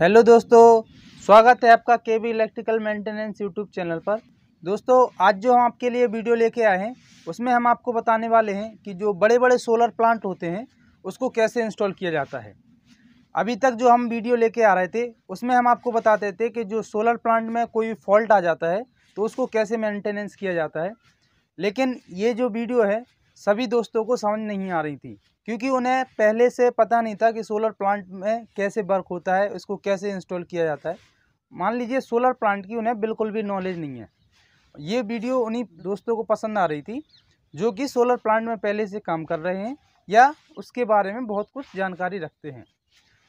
hello दोस्तों स्वागत है आपका K B electrical maintenance YouTube channel पर दोस्तों आज जो हम आपके लिए वीडियो लेके आए हैं उसमें हम आपको बताने वाले हैं कि जो बड़े बड़े सोलर प्लांट होते हैं उसको कैसे इंस्टॉल किया जाता है अभी तक जो हम वीडियो लेके आ रहे थे उसमें हम आपको बताते थे कि जो सोलर प्लांट में कोई फॉल्ट आ जाता है तो उसको कैसे मैंटेनेंस किया जाता है लेकिन ये जो वीडियो है सभी दोस्तों को समझ नहीं आ रही थी क्योंकि उन्हें पहले से पता नहीं था कि सोलर प्लांट में कैसे वर्क होता है इसको कैसे इंस्टॉल किया जाता है मान लीजिए सोलर प्लांट की उन्हें बिल्कुल भी नॉलेज नहीं है ये वीडियो उन्हीं दोस्तों को पसंद आ रही थी जो कि सोलर प्लांट में पहले से काम कर रहे हैं या उसके बारे में बहुत कुछ जानकारी रखते हैं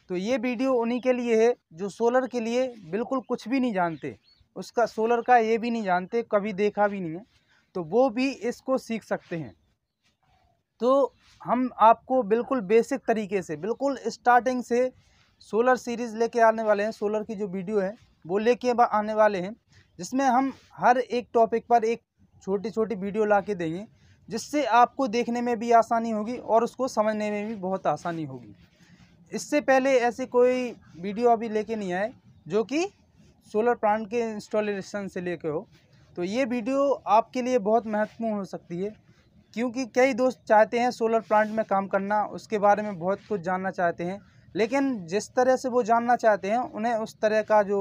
तो ये वीडियो उन्हीं के लिए है जो सोलर के लिए बिल्कुल कुछ भी नहीं जानते उसका सोलर का ये भी नहीं जानते कभी देखा भी नहीं है तो वो भी इसको सीख सकते हैं तो हम आपको बिल्कुल बेसिक तरीके से बिल्कुल स्टार्टिंग से सोलर सीरीज़ लेके आने वाले हैं सोलर की जो वीडियो है वो लेके आने वाले हैं जिसमें हम हर एक टॉपिक पर एक छोटी छोटी वीडियो ला के देंगे जिससे आपको देखने में भी आसानी होगी और उसको समझने में भी बहुत आसानी होगी इससे पहले ऐसी कोई वीडियो अभी लेके नहीं आए जो कि सोलर प्लांट के इंस्टॉलेशन से लेके हो तो ये वीडियो आपके लिए बहुत महत्वपूर्ण हो सकती है क्योंकि कई दोस्त चाहते हैं सोलर प्लांट में काम करना उसके बारे में बहुत कुछ जानना चाहते हैं लेकिन जिस तरह से वो जानना चाहते हैं उन्हें उस तरह का जो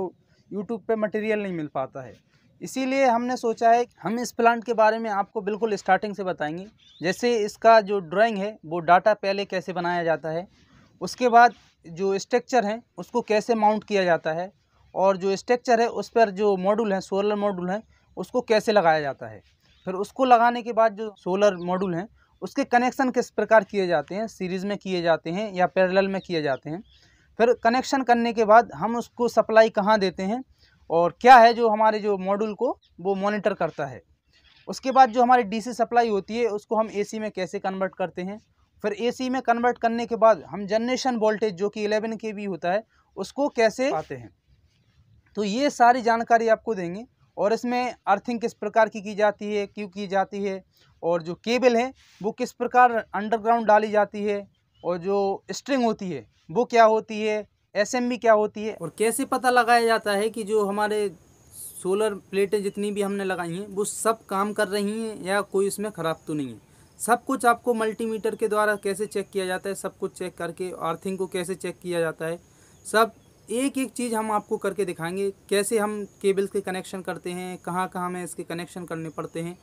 यूट्यूब पर मटेरियल नहीं मिल पाता है इसीलिए हमने सोचा है हम इस प्लांट के बारे में आपको बिल्कुल स्टार्टिंग से बताएंगे जैसे इसका जो ड्राइंग है वो डाटा पहले कैसे बनाया जाता है उसके बाद जो स्ट्रक्चर है उसको कैसे माउंट किया जाता है और जो स्ट्रक्चर है उस पर जो मॉड्यूल हैं सोलर मॉड्यूल हैं उसको कैसे लगाया जाता है फिर उसको लगाने के बाद जो सोलर मॉड्यूल हैं उसके कनेक्शन किस प्रकार किए जाते हैं सीरीज़ में किए जाते हैं या पैरेलल में किए जाते हैं फिर कनेक्शन करने के बाद हम उसको सप्लाई कहाँ देते हैं और क्या है जो हमारे जो मॉड्यूल को वो मॉनिटर करता है उसके बाद जो हमारी डीसी सप्लाई होती है उसको हम एसी में कैसे कन्वर्ट करते हैं फिर एसी में कन्वर्ट करने के बाद हम जनरेशन वोल्टेज जो कि इलेवन के होता है उसको कैसे आते हैं तो ये सारी जानकारी आपको देंगे और इसमें अर्थिंग किस प्रकार की की जाती है क्यों की जाती है और जो केबल है वो किस प्रकार अंडरग्राउंड डाली जाती है और जो स्ट्रिंग होती है वो क्या होती है एस क्या होती है और कैसे पता लगाया जाता है कि जो हमारे सोलर प्लेटें जितनी भी हमने लगाई हैं वो सब काम कर रही हैं या कोई इसमें ख़राब तो नहीं है सब कुछ आपको मल्टीमीटर के द्वारा कैसे चेक किया जाता है सब कुछ चेक करके अर्थिंग को कैसे चेक किया जाता है सब एक एक चीज़ हम आपको करके दिखाएंगे कैसे हम केबल्स के कनेक्शन करते हैं कहाँ कहाँ हमें इसके कनेक्शन करने पड़ते हैं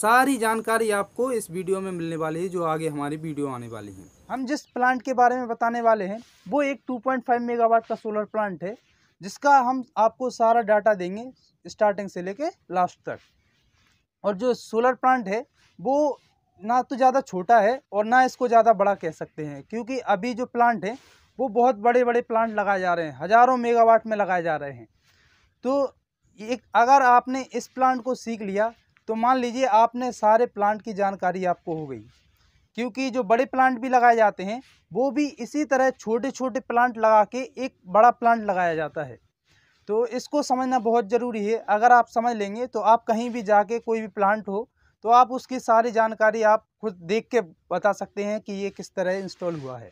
सारी जानकारी आपको इस वीडियो में मिलने वाली है जो आगे हमारी वीडियो आने वाली है हम जिस प्लांट के बारे में बताने वाले हैं वो एक 2.5 मेगावाट का सोलर प्लांट है जिसका हम आपको सारा डाटा देंगे स्टार्टिंग से लेके लास्ट तक और जो सोलर प्लांट है वो ना तो ज़्यादा छोटा है और ना इसको ज़्यादा बड़ा कह सकते हैं क्योंकि अभी जो प्लांट है वो बहुत बड़े बड़े प्लांट लगाए जा रहे हैं हज़ारों मेगावाट में लगाए जा रहे हैं तो एक अगर आपने इस प्लांट को सीख लिया तो मान लीजिए आपने सारे प्लांट की जानकारी आपको हो गई क्योंकि जो बड़े प्लांट भी लगाए जाते हैं वो भी इसी तरह छोटे छोटे प्लांट लगा के एक बड़ा प्लांट लगाया जाता है तो इसको समझना बहुत ज़रूरी है अगर आप समझ लेंगे तो आप कहीं भी जाके कोई भी प्लांट हो तो आप उसकी सारी जानकारी आप खुद देख के बता सकते हैं कि ये किस तरह इंस्टॉल हुआ है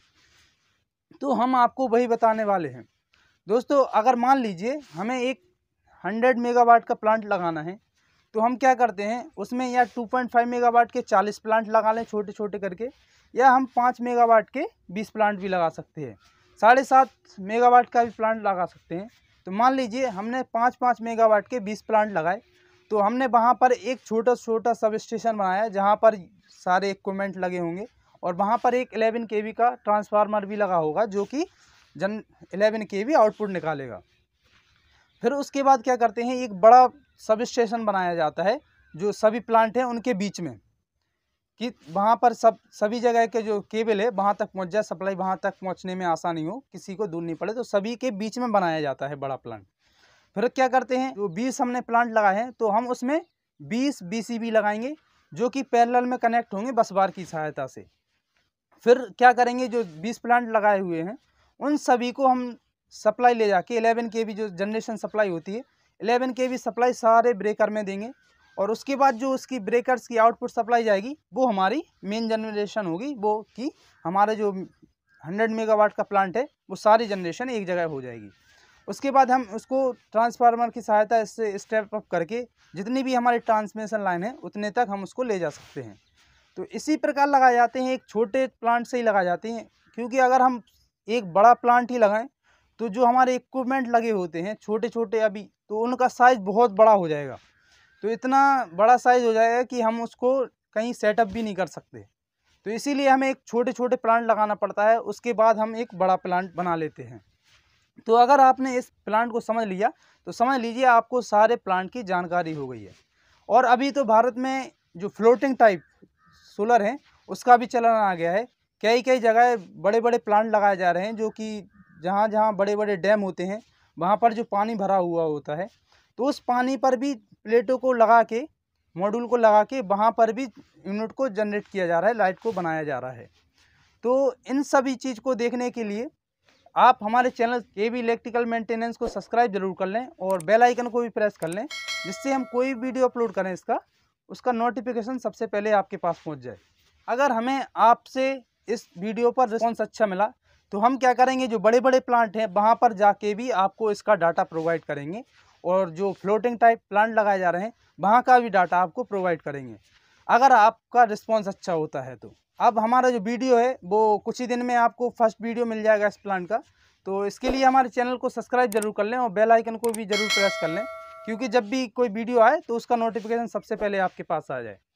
तो हम आपको वही बताने वाले हैं दोस्तों अगर मान लीजिए हमें एक हंड्रेड मेगावाट का प्लांट लगाना है तो हम क्या करते हैं उसमें या टू पॉइंट फाइव मेगावाट के चालीस प्लांट लगा लें छोटे छोटे करके या हम पाँच मेगावाट के बीस प्लांट भी लगा सकते हैं साढ़े सात मेगावाट का भी प्लांट लगा सकते हैं तो मान लीजिए हमने पाँच पाँच मेगावाट के बीस प्लांट लगाए तो हमने वहाँ पर एक छोटा छोटा सब स्टेशन बनाया जहाँ पर सारे इक्वमेंट लगे होंगे और वहाँ पर एक एलेवन के का ट्रांसफार्मर भी लगा होगा जो कि जन एलेवन के आउटपुट निकालेगा फिर उसके बाद क्या करते हैं एक बड़ा सब स्टेशन बनाया जाता है जो सभी प्लांट हैं उनके बीच में कि वहाँ पर सब सभी जगह के जो केबल है वहाँ तक पहुँच जाए सप्लाई वहाँ तक पहुँचने में आसानी हो किसी को दूर नहीं पड़े तो सभी के बीच में बनाया जाता है बड़ा प्लांट फिर क्या करते हैं जो बीस हमने प्लांट लगाए हैं तो हम उसमें बीस बी लगाएंगे जो कि पैरेलल में कनेक्ट होंगे बस बार की सहायता से फिर क्या करेंगे जो बीस प्लांट लगाए हुए हैं उन सभी को हम सप्लाई ले जाके एलेवन के भी जो जनरेशन सप्लाई होती है एलेवन के भी सप्लाई सारे ब्रेकर में देंगे और उसके बाद जो उसकी ब्रेकर्स की आउटपुट सप्लाई जाएगी वो हमारी मेन जनरेशन होगी वो कि हमारा जो हंड्रेड मेगावाट का प्लांट है वो सारी जनरेशन एक जगह हो जाएगी उसके बाद हम उसको ट्रांसफार्मर की सहायता इससे स्टेप अप करके जितनी भी हमारी ट्रांसमिशन लाइन है उतने तक हम उसको ले जा सकते हैं तो इसी प्रकार लगाए जाते हैं एक छोटे प्लांट से ही लगाए जाते हैं क्योंकि अगर हम एक बड़ा प्लांट ही लगाएं तो जो हमारे इक्विपमेंट लगे होते हैं छोटे छोटे अभी तो उनका साइज़ बहुत बड़ा हो जाएगा तो इतना बड़ा साइज़ हो जाएगा कि हम उसको कहीं सेटअप भी नहीं कर सकते तो इसीलिए हमें एक छोटे छोटे प्लांट लगाना पड़ता है उसके बाद हम एक बड़ा प्लांट बना लेते हैं तो अगर आपने इस प्लांट को समझ लिया तो समझ लीजिए आपको सारे प्लांट की जानकारी हो गई है और अभी तो भारत में जो फ्लोटिंग टाइप सोलर हैं उसका भी चलन आ गया है कई कई जगह बड़े बड़े प्लांट लगाए जा रहे हैं जो कि जहाँ जहाँ बड़े बड़े डैम होते हैं वहाँ पर जो पानी भरा हुआ होता है तो उस पानी पर भी प्लेटों को लगा के मॉड्यूल को लगा के वहाँ पर भी यूनिट को जनरेट किया जा रहा है लाइट को बनाया जा रहा है तो इन सभी चीज़ को देखने के लिए आप हमारे channel K B electrical maintenance को सब्सक्राइब जरूर कर लें और बेल आइकन को भी प्रेस कर लें जिससे हम कोई वीडियो अपलोड करें इसका उसका नोटिफिकेशन सबसे पहले आपके पास पहुंच जाए अगर हमें आपसे इस वीडियो पर रिस्पॉन्स अच्छा मिला तो हम क्या करेंगे जो बड़े बड़े प्लांट हैं वहाँ पर जाके भी आपको इसका डाटा प्रोवाइड करेंगे और जो फ्लोटिंग टाइप प्लांट लगाए जा रहे हैं वहाँ का भी डाटा आपको प्रोवाइड करेंगे अगर आपका रिस्पॉन्स अच्छा होता है तो अब हमारा जो वीडियो है वो कुछ ही दिन में आपको फर्स्ट वीडियो मिल जाएगा इस प्लांट का तो इसके लिए हमारे चैनल को सब्सक्राइब जरूर कर लें और बेल आइकन को भी ज़रूर प्रेस कर लें क्योंकि जब भी कोई वीडियो आए तो उसका नोटिफिकेशन सबसे पहले आपके पास आ जाए